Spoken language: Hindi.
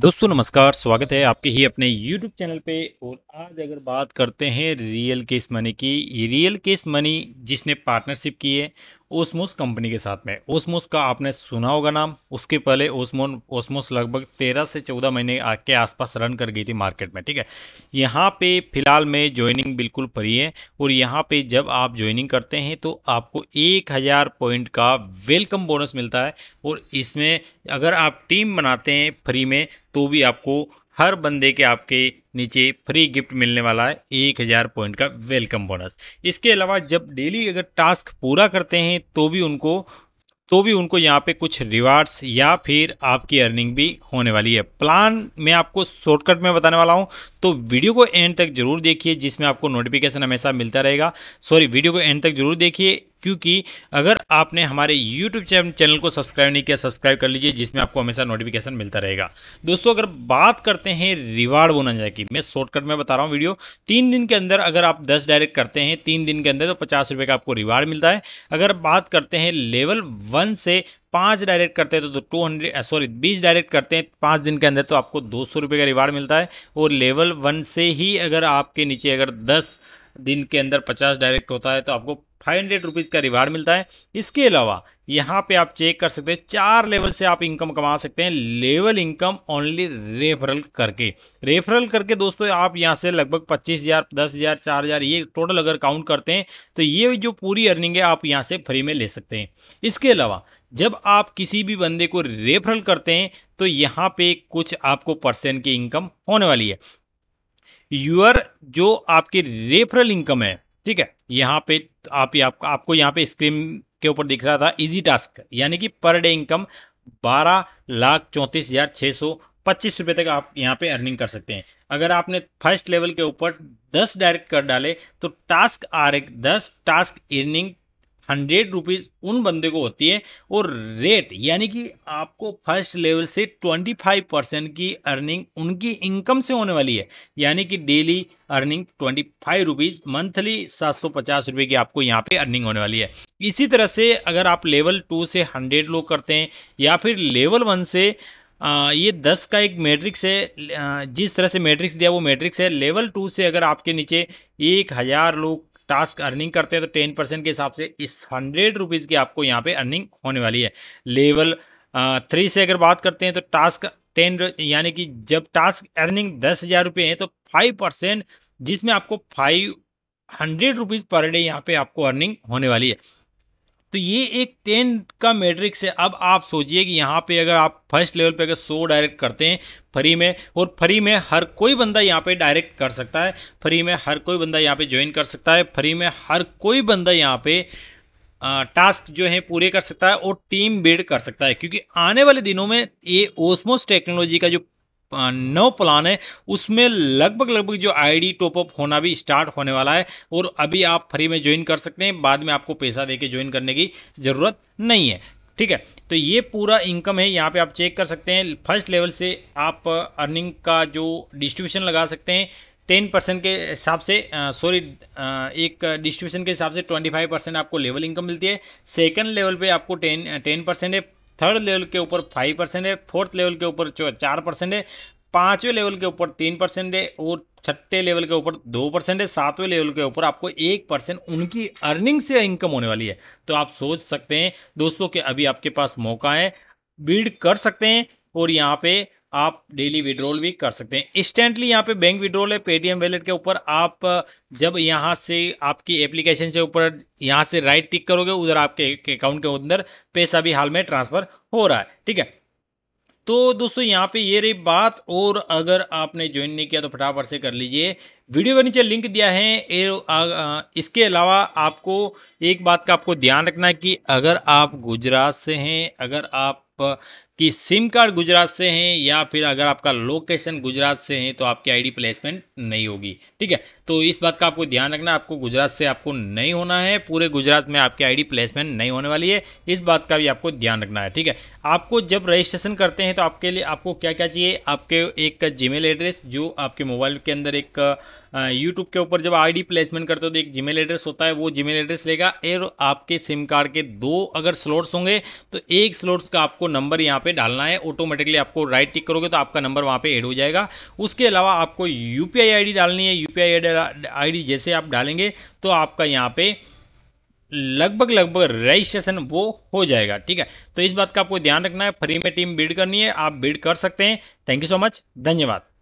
दोस्तों नमस्कार स्वागत है आपके ही अपने YouTube चैनल पे और आज अगर बात करते हैं रियल केस मनी की रियल केस मनी जिसने पार्टनरशिप की है ओसमोस कंपनी के साथ में ओसमोस का आपने सुना होगा नाम उसके पहले ओसमोन ओसमोस लगभग तेरह से चौदह महीने के आसपास रन कर गई थी मार्केट में ठीक है यहाँ पे फिलहाल में ज्वाइनिंग बिल्कुल फ्री है और यहाँ पे जब आप ज्वाइनिंग करते हैं तो आपको एक हज़ार पॉइंट का वेलकम बोनस मिलता है और इसमें अगर आप टीम बनाते हैं फ्री में तो भी आपको हर बंदे के आपके नीचे फ्री गिफ्ट मिलने वाला है एक हज़ार पॉइंट का वेलकम बोनस इसके अलावा जब डेली अगर टास्क पूरा करते हैं तो भी उनको तो भी उनको यहाँ पे कुछ रिवार्ड्स या फिर आपकी अर्निंग भी होने वाली है प्लान मैं आपको शॉर्टकट में बताने वाला हूँ तो वीडियो को एंड तक जरूर देखिए जिसमें आपको नोटिफिकेशन हमेशा मिलता रहेगा सॉरी वीडियो को एंड तक जरूर देखिए क्योंकि अगर आपने हमारे यूट्यूब चैनल को सब्सक्राइब नहीं किया सब्सक्राइब कर लीजिए जिसमें आपको हमेशा नोटिफिकेशन मिलता रहेगा दोस्तों अगर बात करते हैं रिवार्ड बोना की मैं शॉर्टकट में बता रहा हूँ वीडियो तीन दिन के अंदर अगर आप दस डायरेक्ट करते हैं तीन दिन के अंदर तो पचास रुपये का आपको रिवार्ड मिलता है अगर बात करते हैं लेवल वन से पाँच डायरेक्ट करते हैं तो टू हंड्रेड सॉरी बीस डायरेक्ट करते हैं पाँच दिन के अंदर तो आपको दो सौ रुपये का रिवार्ड मिलता है और लेवल वन से ही अगर आपके नीचे अगर दस दिन के अंदर पचास डायरेक्ट होता है तो आपको फाइव हंड्रेड रुपीज़ का रिवार्ड मिलता है इसके अलावा यहाँ पे आप चेक कर सकते हैं चार लेवल से आप इनकम कमा सकते हैं लेवल इनकम ओनली रेफरल करके रेफरल करके दोस्तों आप यहाँ से लगभग पच्चीस हज़ार दस हज़ार चार हज़ार ये टोटल अगर काउंट करते हैं तो ये जो पूरी अर्निंग है आप यहाँ से फ्री में ले सकते हैं इसके अलावा जब आप किसी भी बंदे को रेफरल करते हैं तो यहाँ पर कुछ आपको परसेंट की इनकम होने वाली है यूर जो आपकी रेफरल इनकम है ठीक है यहाँ पे आप आप, आपको यहाँ पे स्क्रीन के ऊपर दिख रहा था इजी टास्क यानी कि पर डे इनकम बारह लाख चौंतीस हज़ार छः सौ पच्चीस रुपये तक आप यहाँ पे अर्निंग कर सकते हैं अगर आपने फर्स्ट लेवल के ऊपर दस डायरेक्ट कर डाले तो टास्क आर दस टास्क इर्निंग हंड्रेड रुपीज़ उन बंदे को होती है और रेट यानी कि आपको फर्स्ट लेवल से ट्वेंटी फाइव परसेंट की अर्निंग उनकी इनकम से होने वाली है यानी कि daily earning twenty five rupees monthly सात सौ पचास रुपये की आपको यहाँ पे अर्निंग होने वाली है इसी तरह से अगर आप लेवल टू से हंड्रेड लोग करते हैं या फिर लेवल वन से आ, ये दस का एक मैट्रिक्स है जिस तरह से मैट्रिक्स दिया वो मैट्रिक्स है लेवल टू से अगर आपके नीचे एक हज़ार लोग टास्क अर्निंग करते हैं तो टेन परसेंट के हिसाब से इस हंड्रेड रुपीज़ की आपको यहाँ पे अर्निंग होने वाली है लेवल थ्री से अगर बात करते हैं तो टास्क टेन यानी कि जब टास्क अर्निंग दस हज़ार रुपये है तो फाइव परसेंट जिसमें आपको five hundred rupees per day यहाँ पे आपको अर्निंग होने वाली है तो ये एक टेन का मैट्रिक्स है अब आप सोचिए कि यहाँ पे अगर आप फर्स्ट लेवल पे अगर सो डायरेक्ट करते हैं फ्री में और फ्री में हर कोई बंदा यहाँ पे डायरेक्ट कर सकता है फ्री में हर कोई बंदा यहाँ पे ज्वाइन कर सकता है फ्री में हर कोई बंदा यहाँ पे टास्क जो है पूरे कर सकता है और टीम बिल्ड कर सकता है क्योंकि आने वाले दिनों में ये ओसमोस टेक्नोलॉजी का जो नौ प्लान है उसमें लगभग लगभग जो आईडी अप होना भी स्टार्ट होने वाला है और अभी आप फ्री में ज्वाइन कर सकते हैं बाद में आपको पैसा देके ज्वाइन करने की ज़रूरत नहीं है ठीक है तो ये पूरा इनकम है यहाँ पे आप चेक कर सकते हैं फर्स्ट लेवल से आप अर्निंग का जो डिस्ट्रीब्यूशन लगा सकते हैं टेन परसेंट के हिसाब से सॉरी एक डिस्ट्रीब्यूशन के हिसाब से ट्वेंटी फाइव परसेंट आपको लेवल इनकम मिलती है सेकंड लेवल पे आपको टेन टेन परसेंट है थर्ड लेवल के ऊपर फाइव परसेंट है फोर्थ लेवल के ऊपर चार परसेंट है पाँचवें लेवल के ऊपर तीन परसेंट है और छठे लेवल के ऊपर दो परसेंट है सातवें लेवल के ऊपर आपको एक परसेंट उनकी अर्निंग से इनकम होने वाली है तो आप सोच सकते हैं दोस्तों कि अभी आपके पास मौका है बीड कर सकते हैं और यहाँ पर आप डेली विड्रॉल भी कर सकते हैं इंस्टेंटली यहाँ पे बैंक विड्रॉल है पेटीएम वैलेट के ऊपर आप जब यहाँ से आपकी एप्लीकेशन से ऊपर यहाँ से राइट टिक करोगे उधर आपके अकाउंट के अंदर पैसा भी हाल में ट्रांसफर हो रहा है ठीक है तो दोस्तों यहाँ पे ये रही बात और अगर आपने ज्वाइन नहीं किया तो फटाफट से कर लीजिए वीडियो के नीचे लिंक दिया है इसके अलावा आपको एक बात का आपको ध्यान रखना है कि अगर आप गुजरात से हैं अगर आप कि सिम कार्ड गुजरात से हैं या फिर अगर आपका लोकेशन गुजरात से है तो आपकी आईडी प्लेसमेंट नहीं होगी ठीक है तो इस बात का आपको ध्यान रखना आपको गुजरात से आपको नहीं होना है पूरे गुजरात में आपकी आईडी प्लेसमेंट नहीं होने वाली है इस बात का भी आपको ध्यान रखना है ठीक है आपको जब रजिस्ट्रेशन करते हैं तो आपके लिए आपको क्या क्या चाहिए आपके एक जीमेल एड्रेस जो आपके मोबाइल के अंदर एक यूट्यूब के ऊपर जब आई प्लेसमेंट करते हो तो एक जीमेल एड्रेस होता है वो जीमेल एड्रेस लेगा और आपके सिम कार्ड के दो अगर स्लॉट्स होंगे तो एक स्लॉट्स का आपको नंबर यहाँ पे डालना है ऑटोमेटिकली आपको राइट टिक करोगे तो आपका नंबर वहाँ पे ऐड हो जाएगा उसके अलावा आपको यू पी डालनी है यू पी आई जैसे आप डालेंगे तो आपका यहाँ पे लगभग लगभग रजिस्ट्रेशन वो हो जाएगा ठीक है तो इस बात का आपको ध्यान रखना है फ्री में टीम बिल्ड करनी है आप बिल्ड कर सकते हैं थैंक यू सो मच धन्यवाद